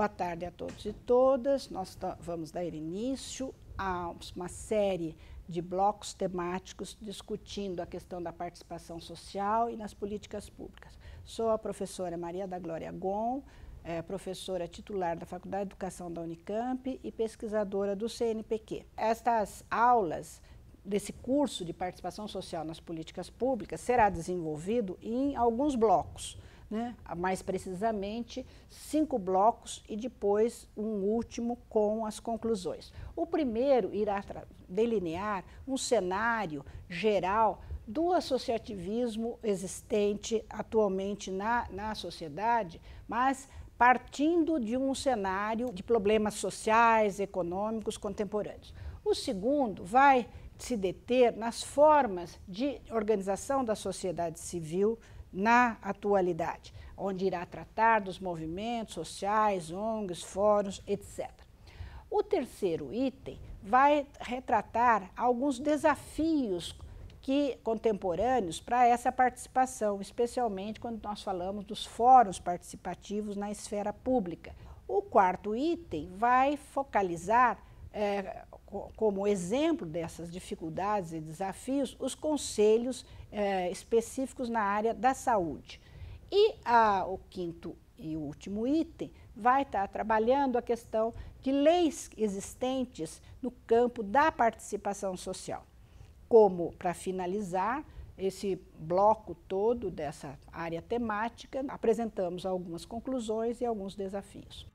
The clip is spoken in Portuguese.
Boa tarde a todos e todas. Nós vamos dar início a uma série de blocos temáticos discutindo a questão da participação social e nas políticas públicas. Sou a professora Maria da Glória Gon, é, professora titular da Faculdade de Educação da Unicamp e pesquisadora do CNPq. Estas aulas desse curso de participação social nas políticas públicas será desenvolvido em alguns blocos né? mais precisamente cinco blocos e depois um último com as conclusões. O primeiro irá delinear um cenário geral do associativismo existente atualmente na, na sociedade, mas partindo de um cenário de problemas sociais, econômicos contemporâneos. O segundo vai se deter nas formas de organização da sociedade civil na atualidade, onde irá tratar dos movimentos sociais, ONGs, fóruns, etc. O terceiro item vai retratar alguns desafios que contemporâneos para essa participação, especialmente quando nós falamos dos fóruns participativos na esfera pública. O quarto item vai focalizar é, como exemplo dessas dificuldades e desafios, os conselhos é, específicos na área da saúde. E a, o quinto e último item vai estar trabalhando a questão de leis existentes no campo da participação social. Como, para finalizar, esse bloco todo dessa área temática, apresentamos algumas conclusões e alguns desafios.